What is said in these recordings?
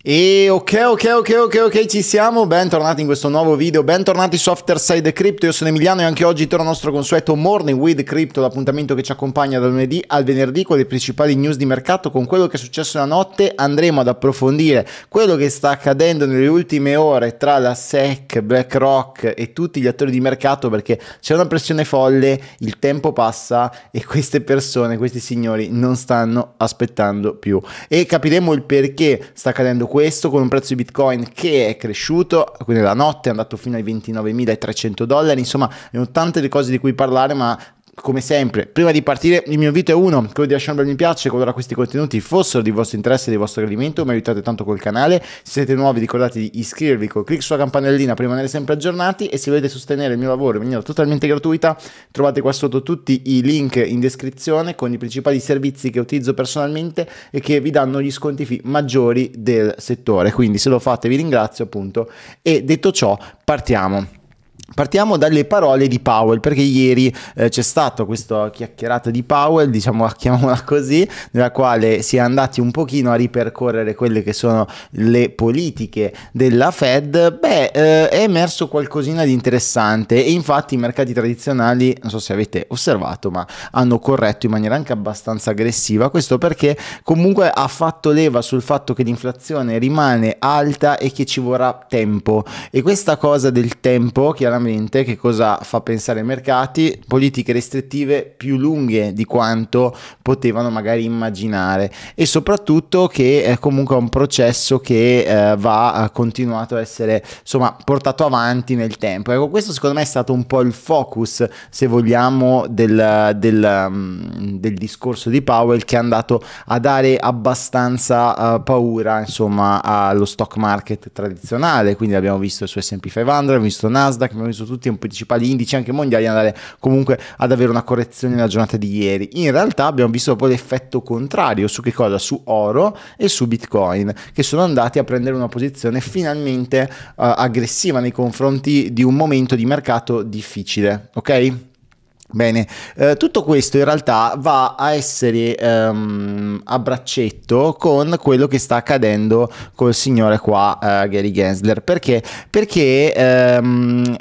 E ok, ok, ok, ok, ok, ci siamo, bentornati in questo nuovo video, bentornati su Afterside Crypto, io sono Emiliano e anche oggi torno al nostro consueto Morning with Crypto, l'appuntamento che ci accompagna dal lunedì al venerdì con le principali news di mercato, con quello che è successo la notte andremo ad approfondire quello che sta accadendo nelle ultime ore tra la SEC, BlackRock e tutti gli attori di mercato perché c'è una pressione folle, il tempo passa e queste persone, questi signori non stanno aspettando più e capiremo il perché sta accadendo questo con un prezzo di Bitcoin che è cresciuto, quindi la notte è andato fino ai 29.300 dollari, insomma, abbiamo tante cose di cui parlare, ma come sempre, prima di partire il mio invito è uno, quello di lasciare un bel mi piace qualora questi contenuti fossero di vostro interesse e di vostro gradimento, mi aiutate tanto col canale, se siete nuovi ricordate di iscrivervi col clic sulla campanellina per rimanere sempre aggiornati e se volete sostenere il mio lavoro in maniera totalmente gratuita trovate qua sotto tutti i link in descrizione con i principali servizi che utilizzo personalmente e che vi danno gli sconti maggiori del settore, quindi se lo fate vi ringrazio appunto e detto ciò partiamo. Partiamo dalle parole di Powell, perché ieri eh, c'è stata questa chiacchierata di Powell, diciamo chiamiamola così, nella quale si è andati un pochino a ripercorrere quelle che sono le politiche della Fed. Beh, eh, è emerso qualcosina di interessante e infatti i mercati tradizionali, non so se avete osservato, ma hanno corretto in maniera anche abbastanza aggressiva. Questo perché comunque ha fatto leva sul fatto che l'inflazione rimane alta e che ci vorrà tempo. E questa cosa del tempo, chiaramente chiaramente che cosa fa pensare i mercati, politiche restrittive più lunghe di quanto potevano magari immaginare e soprattutto che è comunque un processo che eh, va eh, continuato a essere insomma portato avanti nel tempo. Ecco, questo secondo me è stato un po' il focus, se vogliamo, del, del, mm, del discorso di Powell che è andato a dare abbastanza uh, paura insomma allo stock market tradizionale, quindi abbiamo visto su S&P 500, abbiamo visto Nasdaq, abbiamo messo tutti i principali indici anche mondiali andare comunque ad avere una correzione nella giornata di ieri in realtà abbiamo visto poi l'effetto contrario su che cosa? su oro e su bitcoin che sono andati a prendere una posizione finalmente uh, aggressiva nei confronti di un momento di mercato difficile ok? Bene, eh, tutto questo in realtà va a essere ehm, a braccetto con quello che sta accadendo col signore qua, eh, Gary Gensler. Perché? Perché ehm,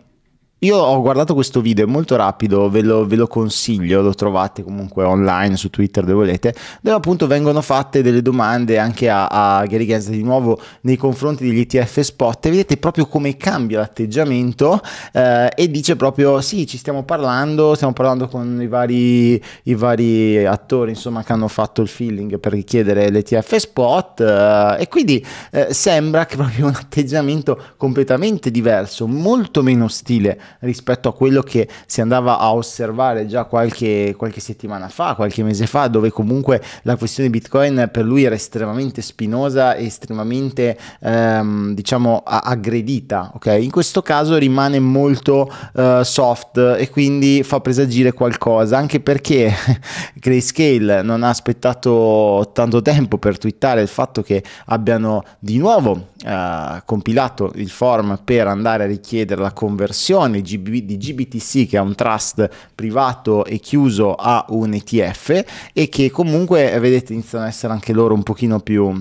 io ho guardato questo video, è molto rapido, ve lo, ve lo, consiglio, lo trovate comunque online su Twitter dove volete, dove appunto vengono fatte delle domande anche a, a Gary Gens di nuovo nei confronti degli ETF spot e vedete proprio come cambia l'atteggiamento eh, e dice proprio sì ci stiamo parlando, stiamo parlando con i vari, i vari attori insomma che hanno fatto il feeling per richiedere l'ETF spot eh, e quindi eh, sembra che proprio un atteggiamento completamente diverso, molto meno stile rispetto a quello che si andava a osservare già qualche, qualche settimana fa, qualche mese fa, dove comunque la questione Bitcoin per lui era estremamente spinosa e estremamente ehm, diciamo aggredita. Okay? In questo caso rimane molto eh, soft e quindi fa presagire qualcosa, anche perché Grayscale non ha aspettato tanto tempo per twittare il fatto che abbiano di nuovo eh, compilato il form per andare a richiedere la conversione di, GB, di GBTC che è un trust privato e chiuso a un ETF e che comunque vedete iniziano ad essere anche loro un pochino più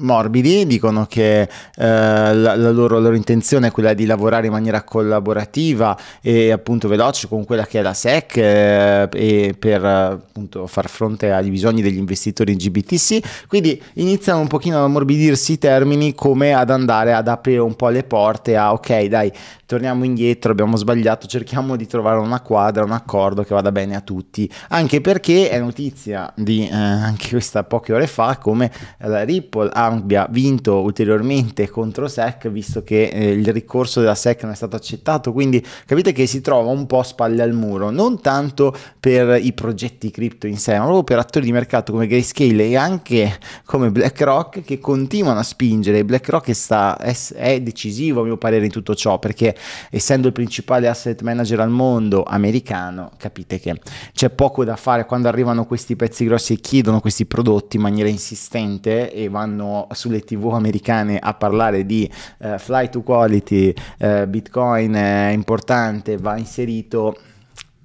morbidi, dicono che eh, la, la, loro, la, loro, intenzione è quella di lavorare in maniera collaborativa e appunto veloce con quella che è la SEC eh, e per appunto far fronte ai bisogni degli investitori in GBTC, quindi iniziano un pochino a morbidirsi i termini come ad andare ad aprire un po' le porte a ok dai torniamo indietro, abbiamo sbagliato, cerchiamo di trovare una quadra, un accordo che vada bene a tutti, anche perché è notizia di eh, anche questa poche ore fa come la eh, Ripple ha abbia vinto ulteriormente contro SEC visto che eh, il ricorso della SEC non è stato accettato quindi capite che si trova un po' spalle al muro non tanto per i progetti cripto in sé ma proprio per attori di mercato come Grayscale e anche come BlackRock che continuano a spingere BlackRock sta, è, è decisivo a mio parere in tutto ciò perché essendo il principale asset manager al mondo americano capite che c'è poco da fare quando arrivano questi pezzi grossi e chiedono questi prodotti in maniera insistente e vanno sulle tv americane a parlare di eh, fly to quality, eh, bitcoin è importante, va inserito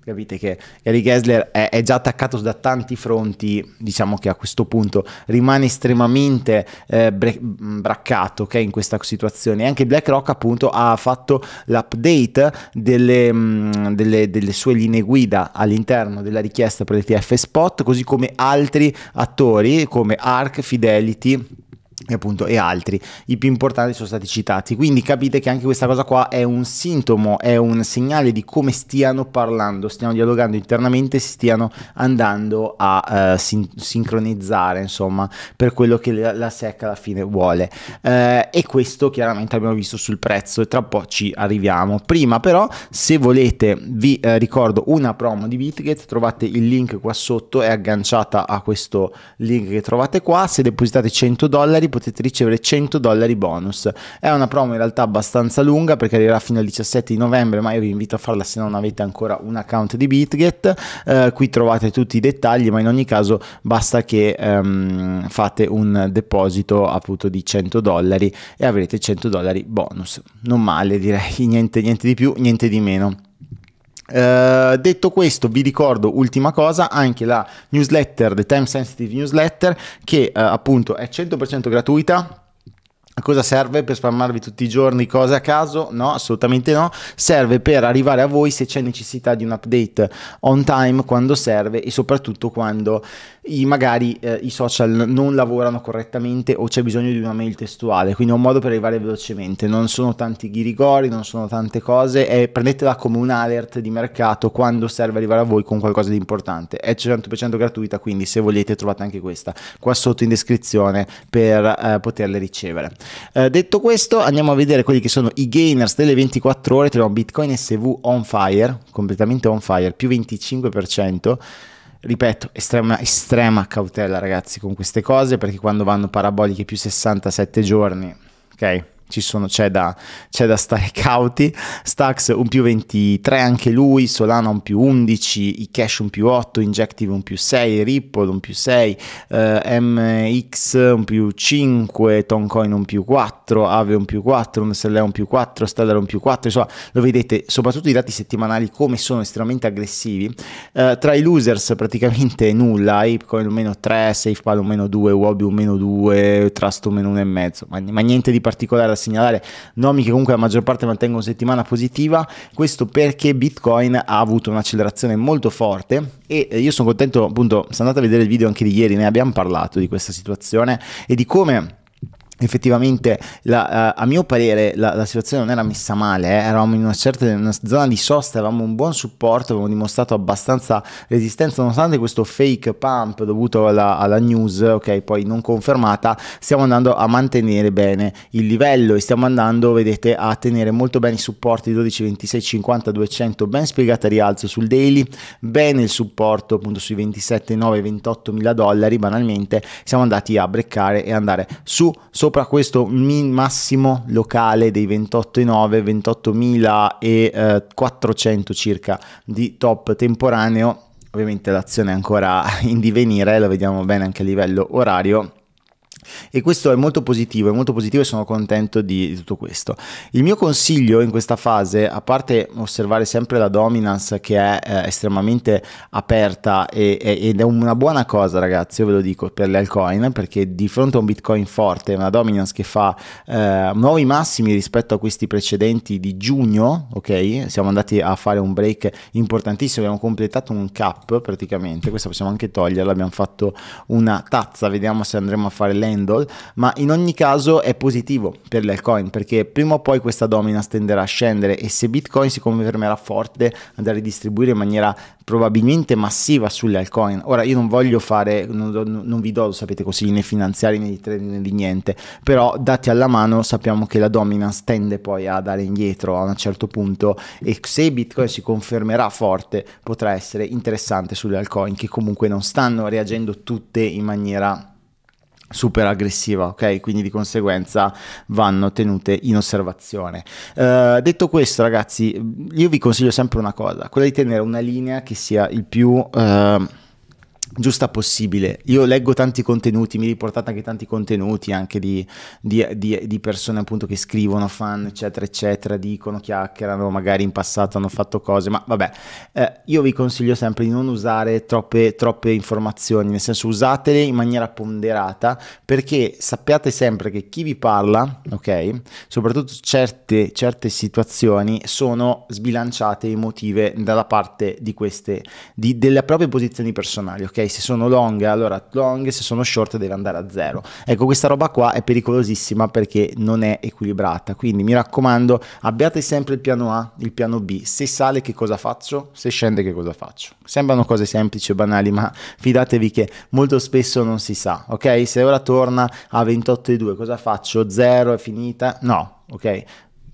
capite che Gary Gessler è, è, già attaccato da tanti fronti, diciamo che a questo punto rimane estremamente eh, bre- mm, braccato okay, in questa situazione. Anche BlackRock appunto ha fatto l'update delle, mh, mm, delle, delle, sue linee guida all'interno della richiesta per l'ETF spot, così come altri attori come ARC, Fidelity e, appunto, e altri. I più importanti sono stati citati, quindi capite che anche questa cosa qua è un sintomo, è un segnale di come stiano parlando, stiano dialogando internamente, si stiano andando a uh, sin- sincronizzare, insomma, per quello che la, la SEC alla fine vuole. Uh, e questo chiaramente abbiamo visto sul prezzo e tra po' ci arriviamo. Prima però, se volete, vi uh, ricordo una promo di Bitget, trovate il link qua sotto, è agganciata a questo link che trovate qua, se depositate 100 dollari potete ricevere 100 dollari bonus. È una promo in realtà abbastanza lunga perché arriverà fino al 17 di novembre, ma io vi invito a farla se non avete ancora un account di Bitget. Eh, qui trovate tutti i dettagli, ma in ogni caso basta che ehm, fate un deposito appunto di 100 dollari e avrete 100 dollari bonus. Non male direi, niente, niente di più, niente di meno. Eh, detto questo, vi ricordo ultima cosa, anche la newsletter, The Time Sensitive Newsletter, che uh, appunto è 100% gratuita a cosa serve per spammarvi tutti i giorni cose a caso? No, assolutamente no. Serve per arrivare a voi se c'è necessità di un update on time quando serve e soprattutto quando i, magari eh, i social non lavorano correttamente o c'è bisogno di una mail testuale. Quindi è un modo per arrivare velocemente. Non sono tanti ghirigori, non sono tante cose. E prendetela come un alert di mercato quando serve arrivare a voi con qualcosa di importante. È 100% gratuita, quindi se volete trovate anche questa qua sotto in descrizione per eh, poterle ricevere. Eh, detto questo, andiamo a vedere quelli che sono i gainers delle 24 ore. Troviamo Bitcoin SV on fire, completamente on fire, più 25%. Ripeto, estrema, estrema cautela ragazzi con queste cose perché quando vanno paraboliche più 67 giorni, ok? ci Sono, c'è, da, c'è, da, stare cauti. Stax un più 23 anche lui, Solana un più 11, i Cash un più 8, Injective un più 6, Ripple un più 6, eh, MX un più 5, Toncoin un più 4, Ave un più 4, MSLE un più 4, Stellar un più 4, insomma lo vedete soprattutto i dati settimanali come sono estremamente aggressivi. Eh, tra i losers praticamente nulla, Apecoin un meno 3, SafePal un meno 2, Wobby un meno 2, Trust un meno 1,5, ma, ma niente di particolare a segnalare nomi che comunque la maggior parte mantengono settimana positiva, questo perché Bitcoin ha avuto un'accelerazione molto forte e eh, io sono contento appunto, se andate a vedere il video anche di ieri ne abbiamo parlato di questa situazione e di come effettivamente la, uh, a mio parere la, la, situazione non era messa male eh. eravamo in una certa in una zona di sosta avevamo un buon supporto avevamo dimostrato abbastanza resistenza nonostante questo fake pump dovuto alla, alla, news ok poi non confermata stiamo andando a mantenere bene il livello e stiamo andando vedete a tenere molto bene i supporti 12 26 50 200 ben spiegata rialzo sul daily bene il supporto appunto sui 27 9 28 mila dollari banalmente siamo andati a breccare e andare su sopra sopra questo min massimo locale dei 28,9, 28.400 eh, circa di top temporaneo, ovviamente l'azione è ancora in divenire, lo vediamo bene anche a livello orario e questo è molto positivo, è molto positivo e sono contento di, di, tutto questo. Il mio consiglio in questa fase, a parte osservare sempre la dominance che è eh, estremamente aperta e, e, ed è una buona cosa ragazzi, io ve lo dico per le altcoin, perché di fronte a un Bitcoin forte, una dominance che fa eh, nuovi massimi rispetto a questi precedenti di giugno, ok? Siamo andati a fare un break importantissimo, abbiamo completato un cap praticamente, questa possiamo anche toglierla, abbiamo fatto una tazza, vediamo se andremo a fare l'end candle, ma in ogni caso è positivo per le altcoin perché prima o poi questa dominance tenderà a scendere e se Bitcoin si confermerà forte andrà a ridistribuire in maniera probabilmente massiva sulle altcoin. Ora io non voglio fare, non, non vi do, lo sapete così, né finanziari né di trading né di niente, però dati alla mano sappiamo che la dominance tende poi a dare indietro a un certo punto e se Bitcoin si confermerà forte potrà essere interessante sulle altcoin che comunque non stanno reagendo tutte in maniera super aggressiva, ok? Quindi di conseguenza vanno tenute in osservazione. Uh, detto questo, ragazzi, io vi consiglio sempre una cosa, quella di tenere una linea che sia il più... Uh, giusta possibile. Io leggo tanti contenuti, mi riportate anche tanti contenuti anche di, di, di, di, persone appunto che scrivono, fan, eccetera, eccetera, dicono, chiacchierano, magari in passato hanno fatto cose, ma vabbè, eh, io vi consiglio sempre di non usare troppe, troppe informazioni, nel senso usatele in maniera ponderata perché sappiate sempre che chi vi parla, ok, soprattutto certe, certe situazioni sono sbilanciate emotive dalla parte di queste, delle proprie posizioni personali, ok? Se sono long, allora long, se sono short deve andare a zero. Ecco, questa roba qua è pericolosissima perché non è equilibrata, quindi mi raccomando, abbiate sempre il piano A, il piano B. Se sale che cosa faccio? Se scende che cosa faccio? Sembrano cose semplici e banali, ma fidatevi che molto spesso non si sa, ok? Se ora torna a 28,2, cosa faccio? Zero è finita? No, ok?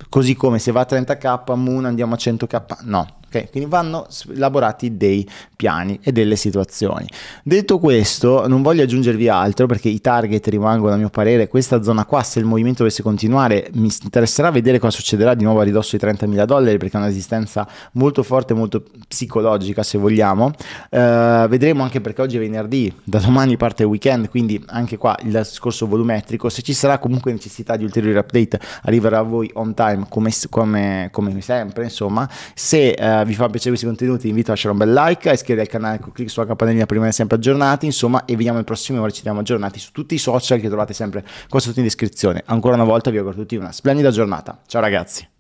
Così come se va a 30k, Moon andiamo a 100k? No, Okay? Quindi vanno elaborati dei piani e delle situazioni. Detto questo, non voglio aggiungervi altro perché i target rimangono a mio parere questa zona qua, se il movimento dovesse continuare, mi interesserà vedere cosa succederà di nuovo a ridosso i 30.000 dollari perché è una resistenza molto forte, molto psicologica se vogliamo. Uh, vedremo anche perché oggi è venerdì, da domani parte il weekend, quindi anche qua il discorso volumetrico, se ci sarà comunque necessità di ulteriori update arriverà a voi on time come, come, come sempre, insomma. Se uh, vi fa piacere questi contenuti, vi invito a lasciare un bel like, a iscrivervi al canale con ecco, clic sulla campanellina per rimanere sempre aggiornati. Insomma, e vediamo nel prossimo ore. Ci teniamo aggiornati su tutti i social che trovate sempre qua sotto in descrizione. Ancora una volta vi auguro a tutti una splendida giornata. Ciao ragazzi.